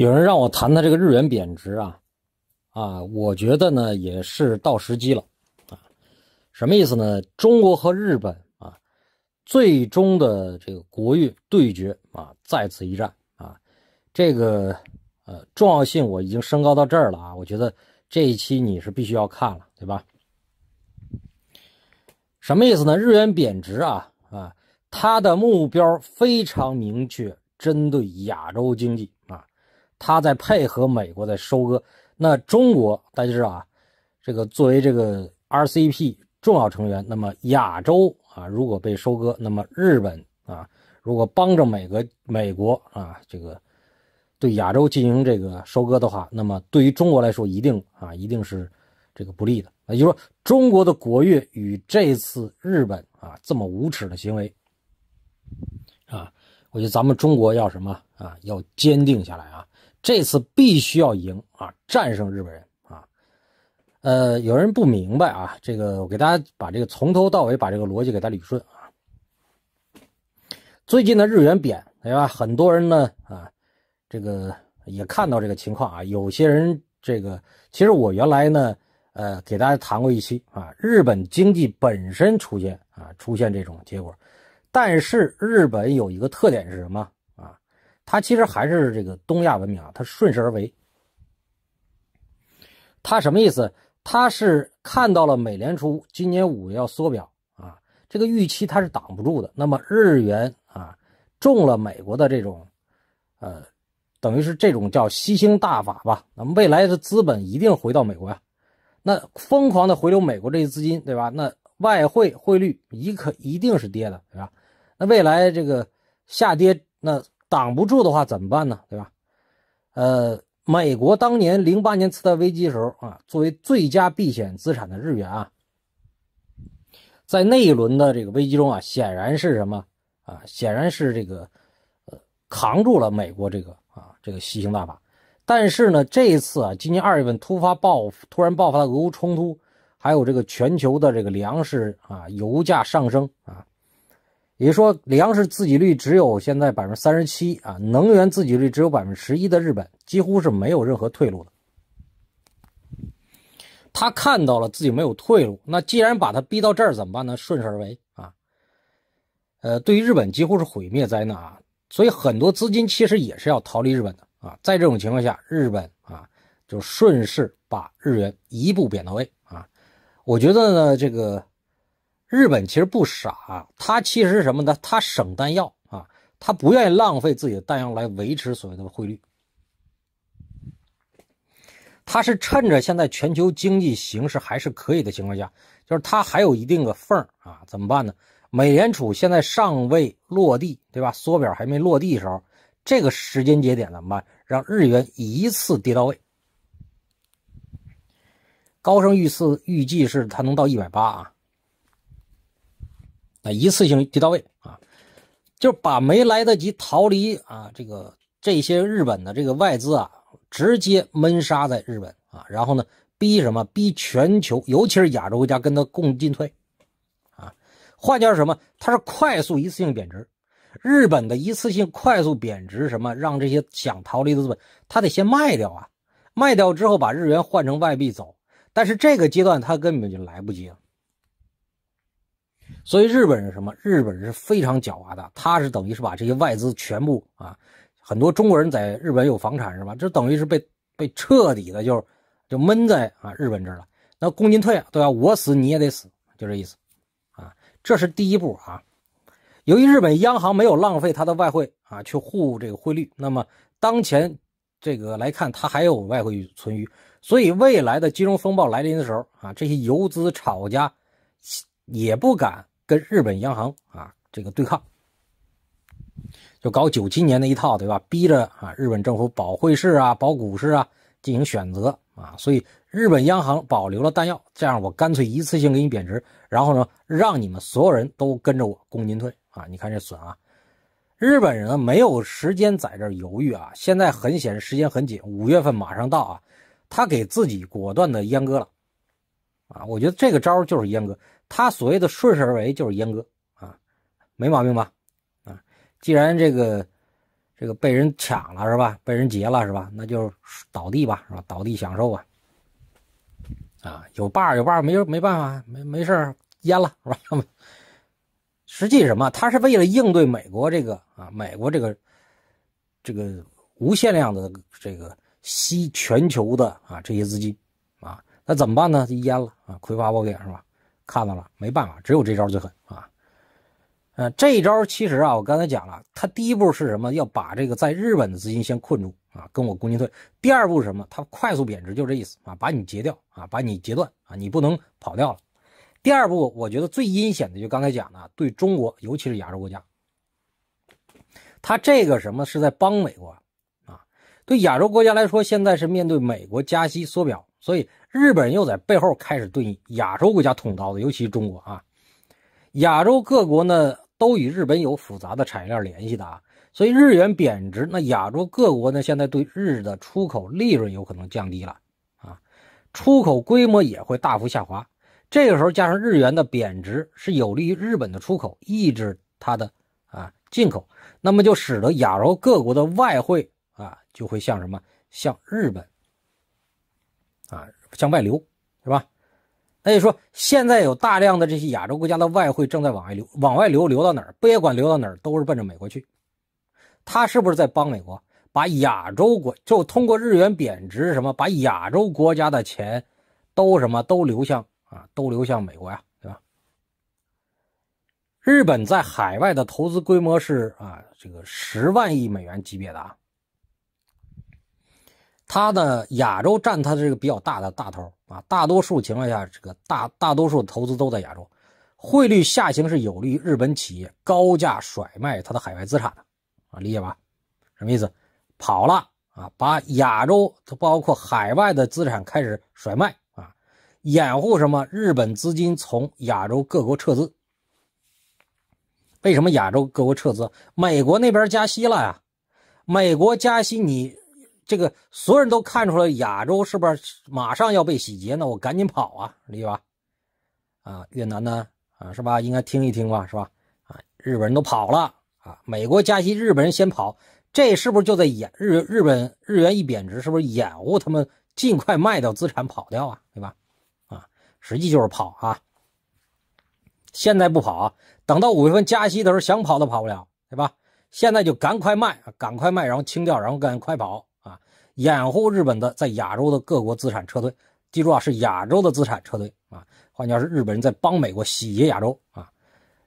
有人让我谈谈这个日元贬值啊，啊，我觉得呢也是到时机了啊，什么意思呢？中国和日本啊，最终的这个国运对决啊，在此一战啊，这个呃重要性我已经升高到这儿了啊，我觉得这一期你是必须要看了，对吧？什么意思呢？日元贬值啊啊，它的目标非常明确，针对亚洲经济。他在配合美国在收割，那中国大家知道啊，这个作为这个 RCEP 重要成员，那么亚洲啊，如果被收割，那么日本啊，如果帮着美国，美国啊，这个对亚洲进行这个收割的话，那么对于中国来说，一定啊，一定是这个不利的。也就是说，中国的国运与这次日本啊这么无耻的行为，啊，我觉得咱们中国要什么啊，要坚定下来啊。这次必须要赢啊！战胜日本人啊！呃，有人不明白啊，这个我给大家把这个从头到尾把这个逻辑给它捋顺啊。最近的日元贬对吧？很多人呢啊，这个也看到这个情况啊。有些人这个，其实我原来呢呃给大家谈过一期啊，日本经济本身出现啊出现这种结果，但是日本有一个特点是什么？它其实还是这个东亚文明啊，它顺势而为。它什么意思？它是看到了美联储今年五要缩表啊，这个预期它是挡不住的。那么日元啊，中了美国的这种，呃，等于是这种叫吸星大法吧？那么未来的资本一定回到美国呀，那疯狂的回流美国这些资金，对吧？那外汇汇率一可一定是跌的，对吧？那未来这个下跌那。挡不住的话怎么办呢？对吧？呃，美国当年零八年次贷危机的时候啊，作为最佳避险资产的日元啊，在那一轮的这个危机中啊，显然是什么啊？显然是这个呃，扛住了美国这个啊这个吸星大法。但是呢，这一次啊，今年二月份突发爆突然爆发的俄乌冲突，还有这个全球的这个粮食啊、油价上升啊。也就说，粮食自给率只有现在百分之三十七啊，能源自给率只有百分之十一的日本，几乎是没有任何退路的。他看到了自己没有退路，那既然把他逼到这儿怎么办呢？顺势而为啊。呃，对于日本几乎是毁灭灾难啊，所以很多资金其实也是要逃离日本的啊。在这种情况下，日本啊就顺势把日元一步贬到位啊。我觉得呢，这个。日本其实不傻，他其实是什么呢？他省弹药啊，他不愿意浪费自己的弹药来维持所谓的汇率。他是趁着现在全球经济形势还是可以的情况下，就是他还有一定的缝儿啊，怎么办呢？美联储现在尚未落地，对吧？缩表还没落地的时候，这个时间节点怎么办？让日元一次跌到位。高盛预测预计是它能到一百八啊。那一次性就到位啊，就把没来得及逃离啊，这个这些日本的这个外资啊，直接闷杀在日本啊，然后呢，逼什么逼全球，尤其是亚洲国家跟他共进退，啊，换叫什么？它是快速一次性贬值，日本的一次性快速贬值什么？让这些想逃离的资本，他得先卖掉啊，卖掉之后把日元换成外币走，但是这个阶段他根本就来不及了。所以日本是什么？日本是非常狡猾的，他是等于是把这些外资全部啊，很多中国人在日本有房产是吧？这等于是被被彻底的就就闷在啊日本这了。那公进退啊，都要我死你也得死，就这意思啊。这是第一步啊。由于日本央行没有浪费它的外汇啊去护这个汇率，那么当前这个来看，它还有外汇存余，所以未来的金融风暴来临的时候啊，这些游资炒家也不敢。跟日本央行啊，这个对抗，就搞九七年的一套，对吧？逼着啊，日本政府保汇市啊，保股市啊，进行选择啊。所以日本央行保留了弹药，这样我干脆一次性给你贬值，然后呢，让你们所有人都跟着我供进退啊。你看这损啊，日本人没有时间在这犹豫啊，现在很显时间很紧，五月份马上到啊，他给自己果断的阉割了啊。我觉得这个招就是阉割。他所谓的顺势而为就是阉割啊，没毛病吧？啊，既然这个这个被人抢了是吧？被人劫了是吧？那就倒地吧是吧？倒地享受啊！啊，有把有把没没办法没没事儿阉了是吧？实际什么？他是为了应对美国这个啊，美国这个这个无限量的这个吸全球的啊这些资金啊，那怎么办呢？就阉了啊，葵花宝典是吧？看到了，没办法，只有这招最狠啊！呃，这一招其实啊，我刚才讲了，它第一步是什么？要把这个在日本的资金先困住啊，跟我攻进退。第二步是什么？它快速贬值，就这意思啊，把你截掉啊，把你截断啊，你不能跑掉了。第二步，我觉得最阴险的，就刚才讲的，对中国，尤其是亚洲国家，他这个什么是在帮美国啊？对亚洲国家来说，现在是面对美国加息缩表，所以。日本又在背后开始对亚洲国家捅刀子，尤其中国啊。亚洲各国呢都与日本有复杂的产业链联系的啊，所以日元贬值，那亚洲各国呢现在对日的出口利润有可能降低了啊，出口规模也会大幅下滑。这个时候加上日元的贬值，是有利于日本的出口，抑制它的啊进口，那么就使得亚洲各国的外汇啊就会向什么向日本啊。向外流，是吧？那你说现在有大量的这些亚洲国家的外汇正在往外流，往外流，流到哪儿？不管流到哪儿，都是奔着美国去。他是不是在帮美国把亚洲国就通过日元贬值什么，把亚洲国家的钱都什么都流向啊，都流向美国呀，对吧？日本在海外的投资规模是啊，这个十万亿美元级别的。啊。它的亚洲占它的这个比较大的大头啊，大多数情况下，这个大大多数投资都在亚洲。汇率下行是有利于日本企业高价甩卖它的海外资产的啊，理解吧？什么意思？跑了啊，把亚洲，包括海外的资产开始甩卖啊，掩护什么？日本资金从亚洲各国撤资。为什么亚洲各国撤资？美国那边加息了呀，美国加息你。这个所有人都看出来，亚洲是不是马上要被洗劫呢？我赶紧跑啊，对吧？啊，越南呢？啊，是吧？应该听一听吧，是吧？啊，日本人都跑了啊！美国加息，日本人先跑，这是不是就在演日日本日元一贬值，是不是掩护他们尽快卖掉资产跑掉啊？对吧？啊，实际就是跑啊！现在不跑啊，等到五月份加息的时候，想跑都跑不了，对吧？现在就赶快卖，赶快卖，然后清掉，然后赶快跑。掩护日本的在亚洲的各国资产撤退，记住啊，是亚洲的资产撤退啊。换句话是日本人在帮美国洗劫亚洲啊。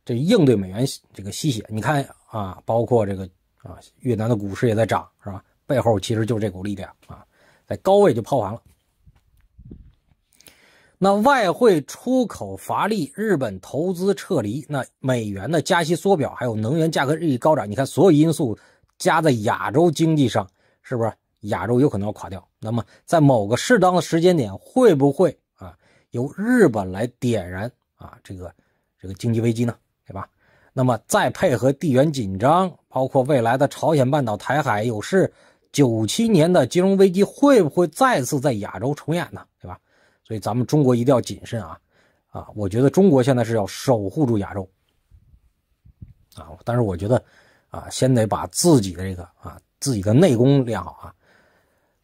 这应对美元这个吸血，你看啊，包括这个啊，越南的股市也在涨，是吧？背后其实就是这股力量啊，在高位就抛完了。那外汇出口乏力，日本投资撤离，那美元的加息缩表，还有能源价格日益高涨，你看所有因素加在亚洲经济上，是不是？亚洲有可能要垮掉，那么在某个适当的时间点，会不会啊由日本来点燃啊这个这个经济危机呢？对吧？那么再配合地缘紧张，包括未来的朝鲜半岛、台海有事，九七年的金融危机会不会再次在亚洲重演呢？对吧？所以咱们中国一定要谨慎啊啊！我觉得中国现在是要守护住亚洲啊，但是我觉得啊，先得把自己的这个啊自己的内功练好啊。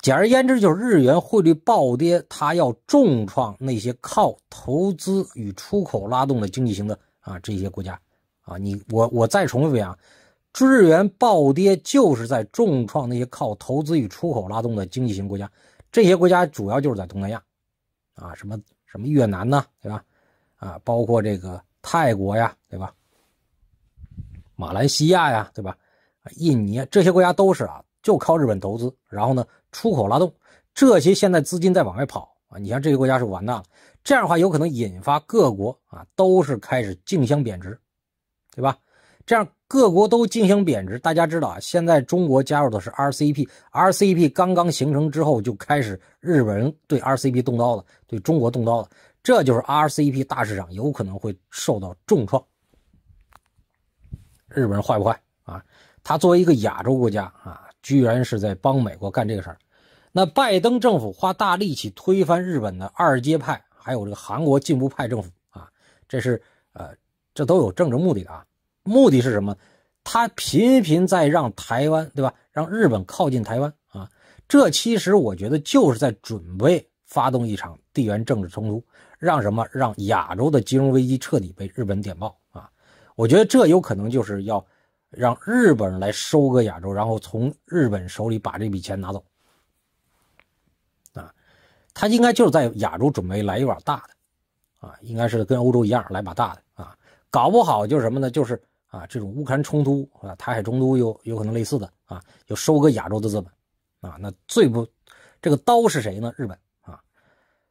简而言之，就是日元汇率暴跌，它要重创那些靠投资与出口拉动的经济型的啊这些国家，啊你我我再重复一遍啊，日元暴跌就是在重创那些靠投资与出口拉动的经济型国家，这些国家主要就是在东南亚，啊什么什么越南呢对吧？啊包括这个泰国呀对吧？马来西亚呀对吧？印尼这些国家都是啊，就靠日本投资，然后呢？出口拉动，这些现在资金在往外跑啊！你像这些国家是完蛋了，这样的话有可能引发各国啊都是开始竞相贬值，对吧？这样各国都竞相贬值，大家知道啊，现在中国加入的是 RCEP，RCEP 刚刚形成之后就开始日本人对 RCEP 动刀了，对中国动刀了，这就是 RCEP 大市场有可能会受到重创。日本人坏不坏啊？他作为一个亚洲国家啊。居然是在帮美国干这个事儿，那拜登政府花大力气推翻日本的二阶派，还有这个韩国进步派政府啊，这是呃，这都有政治目的的啊。目的是什么？他频频在让台湾，对吧？让日本靠近台湾啊，这其实我觉得就是在准备发动一场地缘政治冲突，让什么？让亚洲的金融危机彻底被日本点爆啊！我觉得这有可能就是要。让日本人来收割亚洲，然后从日本手里把这笔钱拿走，啊，他应该就是在亚洲准备来一把大的，啊，应该是跟欧洲一样来把大的，啊，搞不好就是什么呢？就是啊，这种乌克兰冲突啊，台海中都有有可能类似的啊，有收割亚洲的资本，啊，那最不这个刀是谁呢？日本啊。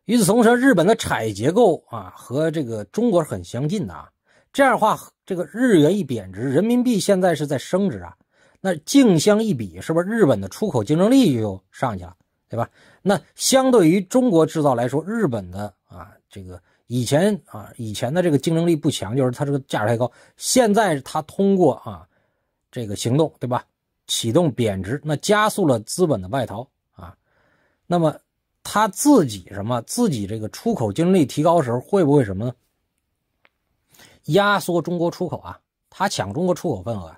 与此同时，日本的产业结构啊和这个中国是很相近的啊。这样的话，这个日元一贬值，人民币现在是在升值啊，那竞相一比，是不是日本的出口竞争力就上去了，对吧？那相对于中国制造来说，日本的啊，这个以前啊，以前的这个竞争力不强，就是它这个价值太高。现在它通过啊这个行动，对吧？启动贬值，那加速了资本的外逃啊。那么他自己什么？自己这个出口竞争力提高时候，会不会什么呢？压缩中国出口啊，他抢中国出口份额，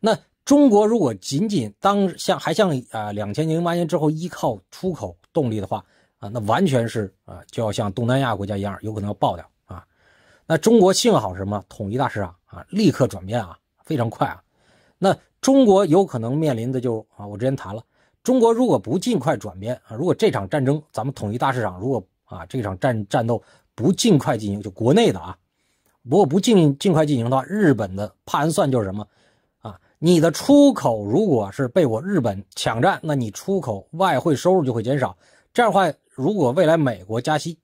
那中国如果仅仅当像还像啊两千零八年之后依靠出口动力的话啊，那完全是啊就要像东南亚国家一样有可能要爆掉啊。那中国幸好什么统一大市场啊，立刻转变啊，非常快啊。那中国有可能面临的就啊，我之前谈了，中国如果不尽快转变啊，如果这场战争咱们统一大市场如果啊这场战战斗不尽快进行，就国内的啊。如果不尽尽快进行的话，日本的盘算就是什么啊？你的出口如果是被我日本抢占，那你出口外汇收入就会减少。这样的话，如果未来美国加息，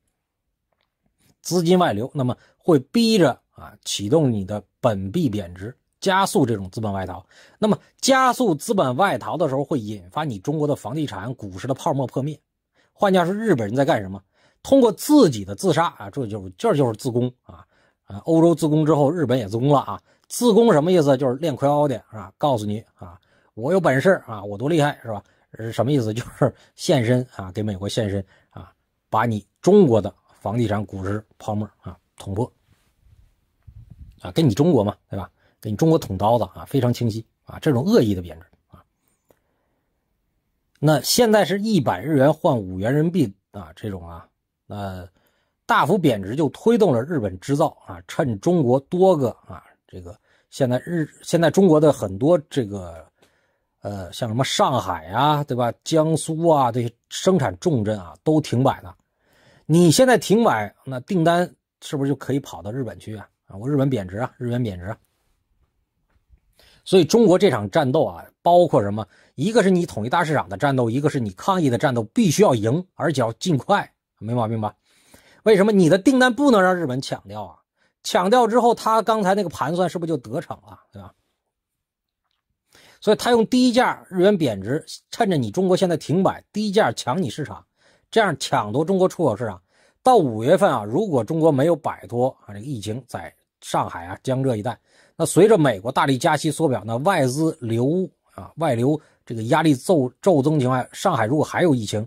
资金外流，那么会逼着啊启动你的本币贬值，加速这种资本外逃。那么加速资本外逃的时候，会引发你中国的房地产、股市的泡沫破灭。换句话说，日本人在干什么？通过自己的自杀啊，这就这就是自宫啊。啊，欧洲自攻之后，日本也自攻了啊！自攻什么意思？就是练葵奥的是吧？告诉你啊，我有本事啊，我多厉害是吧？是什么意思？就是现身啊，给美国现身啊，把你中国的房地产、股市泡沫啊捅破啊，给你中国嘛，对吧？给你中国捅刀子啊，非常清晰啊，这种恶意的贬值啊。那现在是一百日元换五元人民币啊，这种啊，那。大幅贬值就推动了日本制造啊！趁中国多个啊，这个现在日现在中国的很多这个，呃，像什么上海啊，对吧？江苏啊这些生产重镇啊都停摆了。你现在停摆，那订单是不是就可以跑到日本去啊？啊，我日本贬值啊，日元贬值。所以中国这场战斗啊，包括什么？一个是你统一大市场的战斗，一个是你抗疫的战斗，必须要赢，而且要尽快，没毛病吧？为什么你的订单不能让日本抢掉啊？抢掉之后，他刚才那个盘算是不是就得逞了，对吧？所以他用低价日元贬值，趁着你中国现在停摆，低价抢你市场，这样抢夺中国出口市场。到五月份啊，如果中国没有摆脱啊这个疫情，在上海啊、江浙一带，那随着美国大力加息缩表，那外资流啊外流这个压力骤骤增。情况下，上海如果还有疫情，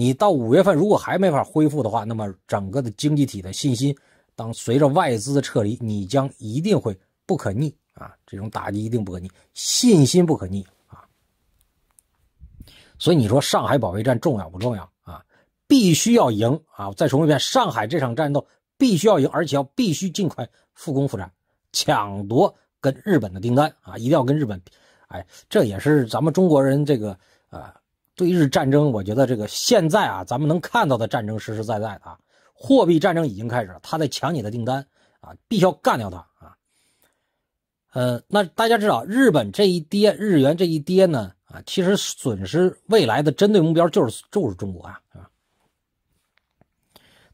你到五月份如果还没法恢复的话，那么整个的经济体的信心，当随着外资的撤离，你将一定会不可逆啊！这种打击一定不可逆，信心不可逆啊！所以你说上海保卫战重要不重要啊？必须要赢啊！再重复一遍，上海这场战斗必须要赢，而且要必须尽快复工复产，抢夺跟日本的订单啊！一定要跟日本，哎，这也是咱们中国人这个呃。对日战争，我觉得这个现在啊，咱们能看到的战争实实在在的啊，货币战争已经开始，了，他在抢你的订单啊，必须要干掉他啊。呃，那大家知道日本这一跌，日元这一跌呢啊，其实损失未来的针对目标就是就是中国啊，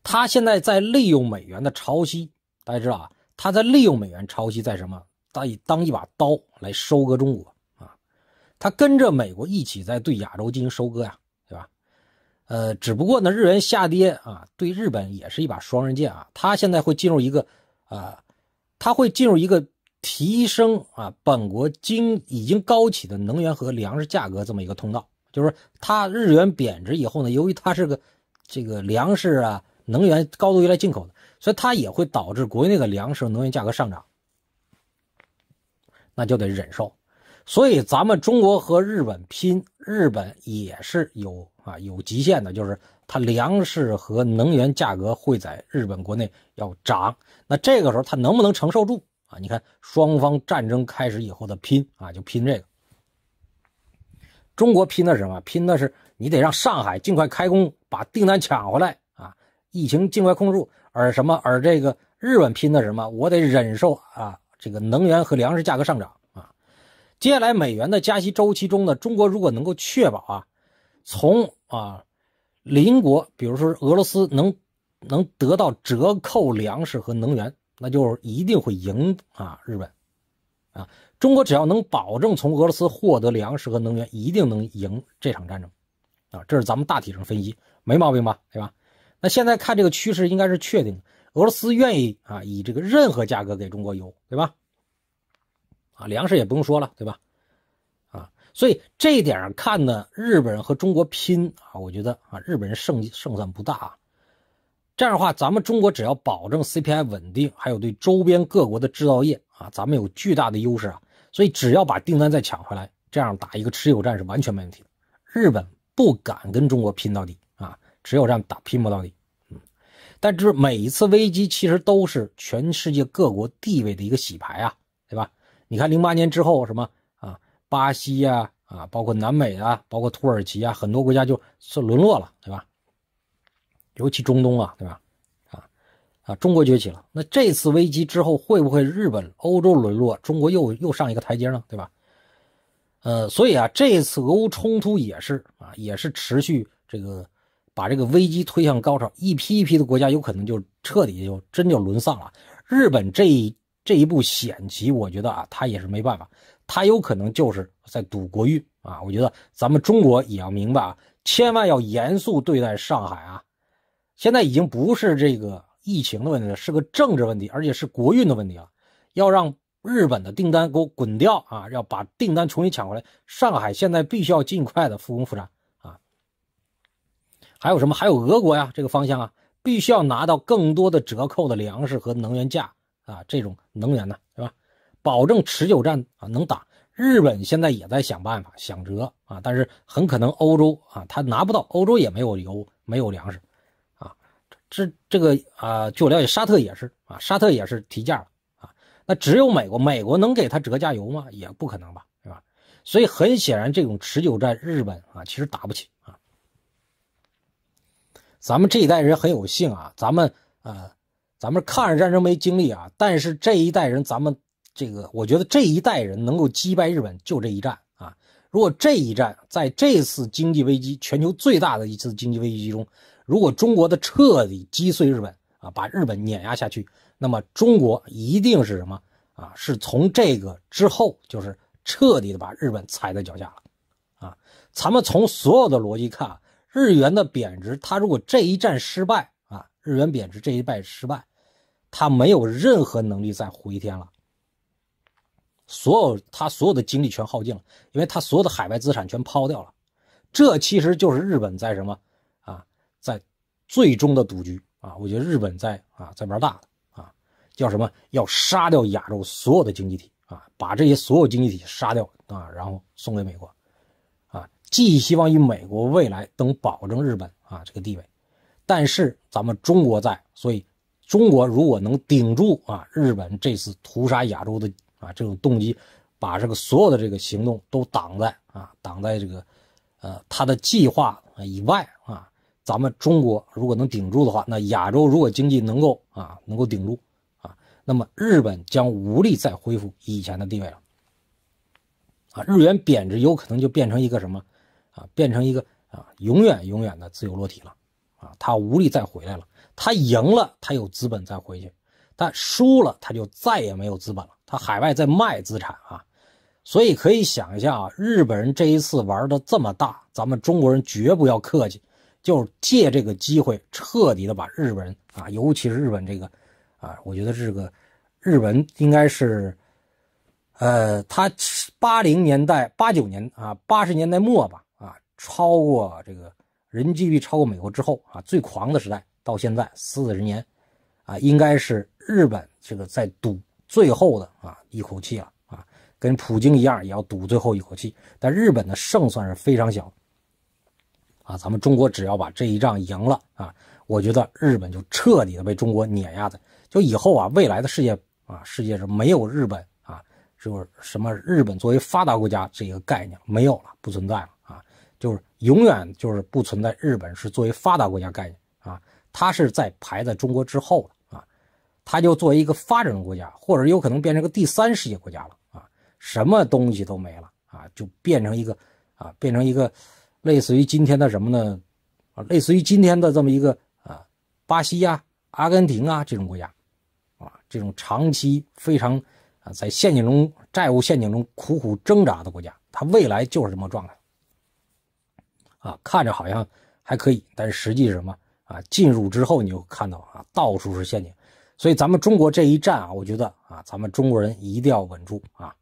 他现在在利用美元的潮汐，大家知道啊，他在利用美元潮汐在什么，在当一把刀来收割中国。他跟着美国一起在对亚洲进行收割呀，对吧？呃，只不过呢，日元下跌啊，对日本也是一把双刃剑啊。他现在会进入一个啊，他会进入一个提升啊，本国经已经高企的能源和粮食价格这么一个通道。就是他日元贬值以后呢，由于它是个这个粮食啊、能源高度依赖进口的，所以它也会导致国内的粮食、能源价格上涨，那就得忍受。所以咱们中国和日本拼，日本也是有啊有极限的，就是它粮食和能源价格会在日本国内要涨，那这个时候它能不能承受住啊？你看双方战争开始以后的拼啊，就拼这个。中国拼的是什么？拼的是你得让上海尽快开工，把订单抢回来啊，疫情尽快控制，而什么？而这个日本拼的什么？我得忍受啊这个能源和粮食价格上涨。接下来美元的加息周期中呢，中国如果能够确保啊，从啊邻国，比如说俄罗斯能能得到折扣粮食和能源，那就一定会赢啊日本，啊中国只要能保证从俄罗斯获得粮食和能源，一定能赢这场战争，啊这是咱们大体上分析，没毛病吧？对吧？那现在看这个趋势应该是确定，俄罗斯愿意啊以这个任何价格给中国油，对吧？啊，粮食也不用说了，对吧？啊，所以这一点上看呢，日本人和中国拼啊，我觉得啊，日本人胜胜算不大。啊。这样的话，咱们中国只要保证 CPI 稳定，还有对周边各国的制造业啊，咱们有巨大的优势啊。所以只要把订单再抢回来，这样打一个持久战是完全没问题的。日本不敢跟中国拼到底啊，持久战打拼搏到底。嗯，但是每一次危机其实都是全世界各国地位的一个洗牌啊，对吧？你看零八年之后什么啊？巴西呀啊，包括南美啊，包括土耳其啊，很多国家就沦落了，对吧？尤其中东啊，对吧？啊啊，中国崛起了。那这次危机之后，会不会日本、欧洲沦落，中国又又上一个台阶呢？对吧？呃，所以啊，这次俄乌冲突也是啊，也是持续这个把这个危机推向高潮，一批一批的国家有可能就彻底就真就沦丧了。日本这。这一步险棋，我觉得啊，他也是没办法，他有可能就是在赌国运啊。我觉得咱们中国也要明白啊，千万要严肃对待上海啊。现在已经不是这个疫情的问题，了，是个政治问题，而且是国运的问题了。要让日本的订单给我滚掉啊，要把订单重新抢回来。上海现在必须要尽快的复工复产啊。还有什么？还有俄国呀，这个方向啊，必须要拿到更多的折扣的粮食和能源价。啊，这种能源呢，是吧？保证持久战啊，能打。日本现在也在想办法想折啊，但是很可能欧洲啊，他拿不到，欧洲也没有油，没有粮食，啊，这这个啊，据我了解，沙特也是啊，沙特也是提价了啊。那只有美国，美国能给他折价油吗？也不可能吧，是吧？所以很显然，这种持久战，日本啊，其实打不起啊。咱们这一代人很有幸啊，咱们呃。咱们看着战争没经历啊，但是这一代人，咱们这个，我觉得这一代人能够击败日本就这一战啊。如果这一战在这次经济危机全球最大的一次经济危机中，如果中国的彻底击碎日本啊，把日本碾压下去，那么中国一定是什么啊？是从这个之后就是彻底的把日本踩在脚下了啊。咱们从所有的逻辑看，日元的贬值，它如果这一战失败啊，日元贬值这一败失败。他没有任何能力再回天了，所有他所有的精力全耗尽了，因为他所有的海外资产全抛掉了。这其实就是日本在什么啊，在最终的赌局啊！我觉得日本在啊，在玩大的啊，叫什么？要杀掉亚洲所有的经济体啊，把这些所有经济体杀掉啊，然后送给美国啊，寄希望于美国未来能保证日本啊这个地位。但是咱们中国在，所以。中国如果能顶住啊，日本这次屠杀亚洲的啊这种动机，把这个所有的这个行动都挡在啊挡在这个，呃他的计划以外啊。咱们中国如果能顶住的话，那亚洲如果经济能够啊能够顶住啊，那么日本将无力再恢复以前的地位了。啊，日元贬值有可能就变成一个什么啊，变成一个啊永远永远的自由落体了啊，它无力再回来了。他赢了，他有资本再回去；但输了，他就再也没有资本了。他海外在卖资产啊，所以可以想一下啊，日本人这一次玩的这么大，咱们中国人绝不要客气，就是借这个机会彻底的把日本人啊，尤其是日本这个啊，我觉得这个日本应该是，呃，他八零年代八九年啊，八十年代末吧啊，超过这个 GDP 超过美国之后啊，最狂的时代。到现在四十年，啊，应该是日本这个在赌最后的啊一口气了啊，跟普京一样也要赌最后一口气，但日本的胜算是非常小。啊，咱们中国只要把这一仗赢了啊，我觉得日本就彻底的被中国碾压的，就以后啊，未来的世界啊，世界是没有日本啊，就是什么日本作为发达国家这个概念没有了，不存在了啊，就是永远就是不存在日本是作为发达国家概念。它是在排在中国之后的啊，它就作为一个发展中国家，或者有可能变成个第三世界国家了啊，什么东西都没了啊，就变成一个啊，变成一个类似于今天的什么呢？啊，类似于今天的这么一个啊，巴西呀、阿根廷啊这种国家，啊，这种长期非常啊在陷阱中、债务陷阱中苦苦挣扎的国家，它未来就是这么状态。啊，看着好像还可以，但是实际是什么？啊，进入之后你就看到啊，到处是陷阱，所以咱们中国这一战啊，我觉得啊，咱们中国人一定要稳住啊。